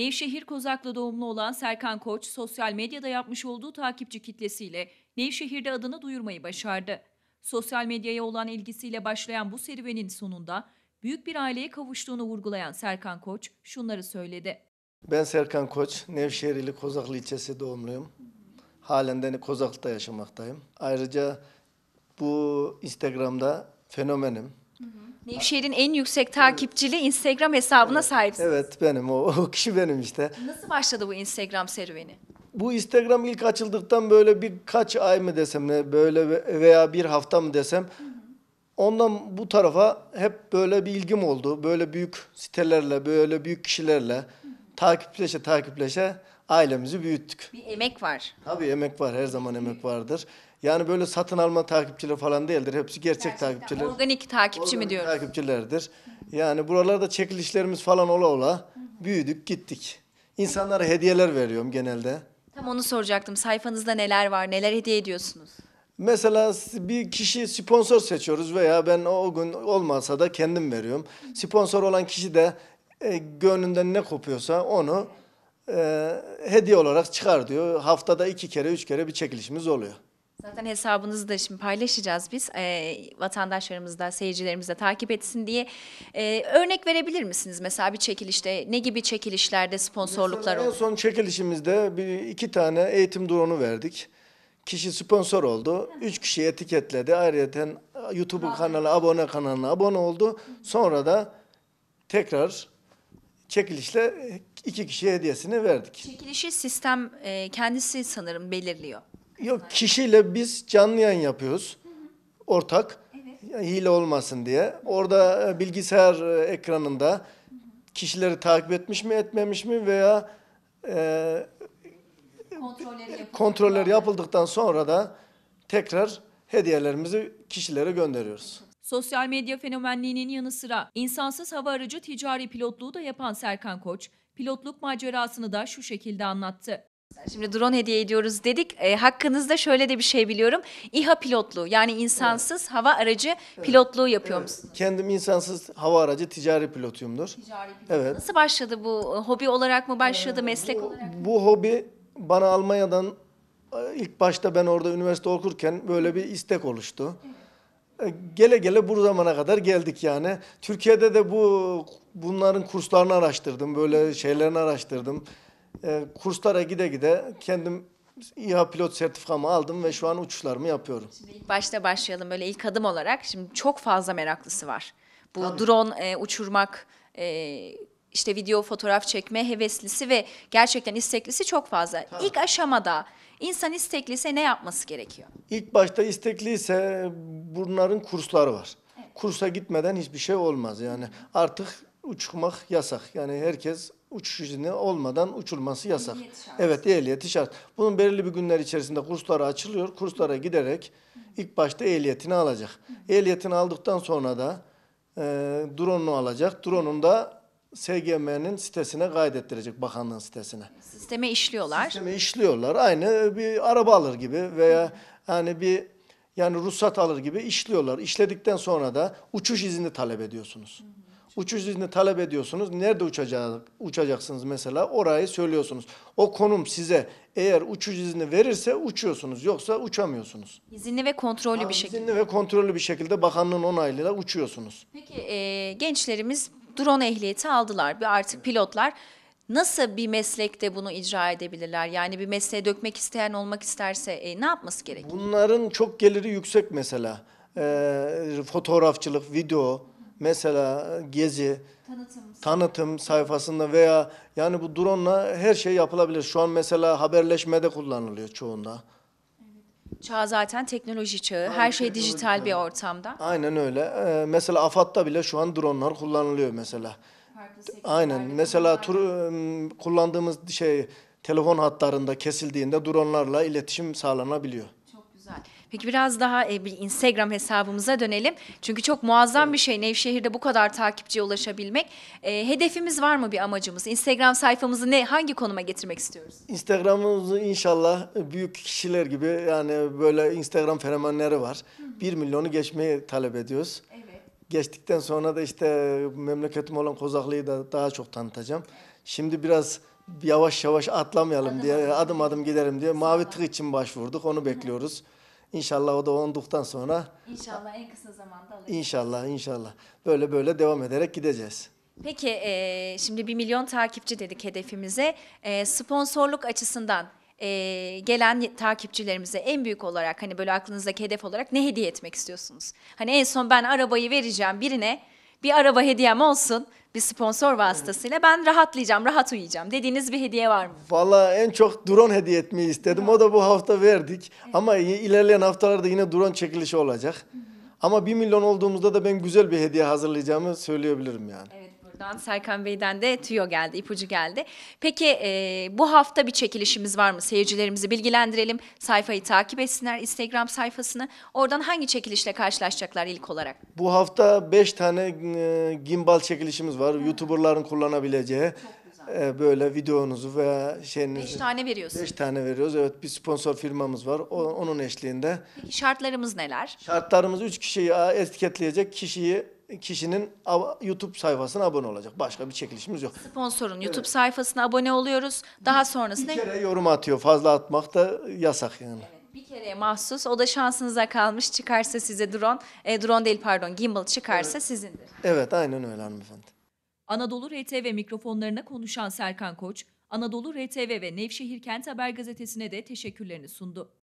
Nevşehir Kozaklı doğumlu olan Serkan Koç, sosyal medyada yapmış olduğu takipçi kitlesiyle Nevşehir'de adını duyurmayı başardı. Sosyal medyaya olan ilgisiyle başlayan bu serüvenin sonunda büyük bir aileye kavuştuğunu vurgulayan Serkan Koç şunları söyledi. Ben Serkan Koç, Nevşehirli Kozaklı ilçesi doğumluyum. Halen de Kozaklı'da yaşamaktayım. Ayrıca bu Instagram'da fenomenim. Nevşehir'in en yüksek takipçili Instagram hesabına evet, sahipsiniz. Evet benim o, o kişi benim işte. Nasıl başladı bu Instagram serüveni? Bu Instagram ilk açıldıktan böyle birkaç ay mı desem ne böyle veya bir hafta mı desem ondan bu tarafa hep böyle bir ilgim oldu. Böyle büyük sitelerle, böyle büyük kişilerle hı hı. takipleşe takipleşe ailemizi büyüttük. Bir emek var. Tabii emek var. Her zaman emek vardır. Yani böyle satın alma takipçileri falan değildir. Hepsi gerçek Gerçekten takipçiler. Organik takipçi mi Organik diyoruz? takipçilerdir. Yani buralarda çekilişlerimiz falan ola ola büyüdük gittik. İnsanlara hediyeler veriyorum genelde. Tam onu soracaktım. Sayfanızda neler var? Neler hediye ediyorsunuz? Mesela bir kişi sponsor seçiyoruz veya ben o gün olmasa da kendim veriyorum. Sponsor olan kişi de e, gönlünden ne kopuyorsa onu e, hediye olarak çıkar diyor. Haftada iki kere, üç kere bir çekilişimiz oluyor. Zaten hesabınızı da şimdi paylaşacağız biz e, vatandaşlarımız da seyircilerimiz de takip etsin diye. E, örnek verebilir misiniz mesela bir çekilişte ne gibi çekilişlerde sponsorluklar Mesela oldu? En son çekilişimizde bir, iki tane eğitim drone'u verdik. Kişi sponsor oldu. Üç kişi etiketledi. Ayrıca YouTube kanalı abone kanalına abone oldu. Sonra da tekrar çekilişle iki kişi hediyesini verdik. Çekilişi sistem e, kendisi sanırım belirliyor. Yok kişiyle biz canlı yayın yapıyoruz. Ortak. Yani hile olmasın diye. Orada e, bilgisayar e, ekranında kişileri takip etmiş mi etmemiş mi veya e, kontroller yapıldıktan sonra da tekrar hediyelerimizi kişilere gönderiyoruz. Sosyal medya fenomenliğinin yanı sıra insansız hava aracı ticari pilotluğu da yapan Serkan Koç, pilotluk macerasını da şu şekilde anlattı. Şimdi drone hediye ediyoruz dedik. E, hakkınızda şöyle de bir şey biliyorum. İHA pilotluğu yani insansız evet. hava aracı evet. pilotluğu yapıyor evet. musunuz? Kendim insansız hava aracı ticari pilotuyumdur. Ticari pilot. Evet. Nasıl başladı bu? E, hobi olarak mı başladı, ee, meslek bu, olarak mı? Bu hobi bana Almanya'dan e, ilk başta ben orada üniversite okurken böyle bir istek oluştu. Evet. E, gele gele bu zamana kadar geldik yani. Türkiye'de de bu bunların kurslarını araştırdım, böyle şeylerini araştırdım. E, kurslara gide gide kendim İHA pilot sertifikamı aldım ve şu an uçuşlarımı yapıyorum. Şimdi ilk başta başlayalım böyle ilk adım olarak. Şimdi çok fazla meraklısı var. Bu Tabii. drone e, uçurmak e, işte video fotoğraf çekme heveslisi ve gerçekten isteklisi çok fazla. Tamam. İlk aşamada insan istekliyse ne yapması gerekiyor? İlk başta istekliyse bunların kursları var. Evet. Kursa gitmeden hiçbir şey olmaz yani. Artık uçmak yasak. Yani herkes uçuş izni olmadan uçulması yasak. Evet ehliyeti şart. Bunun belirli bir günler içerisinde kurslara açılıyor. Kurslara giderek ilk başta ehliyetini alacak. Ehliyetini aldıktan sonra da e, drone'unu alacak. Drone'un da SGM'nin sitesine kaydettirecek bakanlığın sitesine. Sisteme işliyorlar. Sisteme işliyorlar. Aynı e, bir araba alır gibi veya hani bir yani ruhsat alır gibi işliyorlar. İşledikten sonra da uçuş izni talep ediyorsunuz. Uçuş izni talep ediyorsunuz. Nerede uçacak, uçacaksınız mesela orayı söylüyorsunuz. O konum size eğer uçuş izni verirse uçuyorsunuz yoksa uçamıyorsunuz. İzinli ve kontrollü bir şekilde. İzinli ve kontrollü bir şekilde bakanlığın onaylığıyla uçuyorsunuz. Peki e, gençlerimiz drone ehliyeti aldılar. Bir artık pilotlar nasıl bir meslekte bunu icra edebilirler? Yani bir mesleğe dökmek isteyen olmak isterse e, ne yapması gerekir? Bunların çok geliri yüksek mesela. Ee, fotoğrafçılık, video, mesela gezi, tanıtım. tanıtım sayfasında veya yani bu drone'la her şey yapılabilir. Şu an mesela haberleşmede kullanılıyor çoğunda çağ zaten teknoloji çağı. Aynen, Her şey dijital yani. bir ortamda. Aynen öyle. Ee, mesela AFAD'da bile şu an dronlar kullanılıyor mesela. Aynen. Mesela tur, kullandığımız şey telefon hatlarında kesildiğinde dronlarla iletişim sağlanabiliyor. Çok güzel. Peki biraz daha e, bir Instagram hesabımıza dönelim. Çünkü çok muazzam evet. bir şey Nevşehir'de bu kadar takipçiye ulaşabilmek. E, hedefimiz var mı bir amacımız? Instagram sayfamızı ne hangi konuma getirmek istiyoruz? Instagram'ımızı inşallah büyük kişiler gibi yani böyle Instagram fenomenleri var. Hı hı. 1 milyonu geçmeyi talep ediyoruz. Evet. Geçtikten sonra da işte memleketim olan Kozaklı'yı da daha çok tanıtacağım. Şimdi biraz yavaş yavaş atlamayalım adım diye adım adım giderim diye mavi tık için başvurduk onu bekliyoruz. Hı. İnşallah o da olduktan sonra İnşallah en kısa zamanda alırız. İnşallah, inşallah böyle böyle devam ederek gideceğiz. Peki e, şimdi bir milyon takipçi dedik hedefimize. E, sponsorluk açısından e, gelen takipçilerimize en büyük olarak hani böyle aklınızdaki hedef olarak ne hediye etmek istiyorsunuz? Hani en son ben arabayı vereceğim birine bir araba hediyem olsun bir sponsor vasıtasıyla ben rahatlayacağım, rahat uyuyacağım dediğiniz bir hediye var mı? Valla en çok drone hediye etmeyi istedim. O da bu hafta verdik. Evet. Ama ilerleyen haftalarda yine drone çekilişi olacak. Hı hı. Ama 1 milyon olduğumuzda da ben güzel bir hediye hazırlayacağımı söyleyebilirim yani. Evet buradan Serkan Bey'den de tüyo geldi, ipucu geldi. Peki e, bu hafta bir çekilişimiz var mı? Seyircilerimizi bilgilendirelim. Sayfayı takip etsinler, Instagram sayfasını. Oradan hangi çekilişle karşılaşacaklar ilk olarak? Bu hafta 5 tane e, gimbal çekilişimiz var. Hı. YouTuber'ların kullanabileceği e, böyle videonuzu veya şeyinizi. Beş tane veriyorsunuz. Beş tane veriyoruz. Evet bir sponsor firmamız var. O, onun eşliğinde. Peki şartlarımız neler? Şartlarımız üç kişiyi etiketleyecek kişiyi kişinin YouTube sayfasına abone olacak. Başka bir çekilişimiz yok. Sponsorun YouTube sayfasına abone oluyoruz. Daha sonrasında... Bir kere yorum atıyor. Fazla atmak da yasak yani. Evet bir kere mahsus. O da şansınıza kalmış. Çıkarsa size drone, e, drone değil pardon gimbal çıkarsa evet. sizindir. Evet aynen öyle hanımefendi. Anadolu RTV mikrofonlarına konuşan Serkan Koç, Anadolu RTV ve Nevşehir Kent Haber Gazetesi'ne de teşekkürlerini sundu.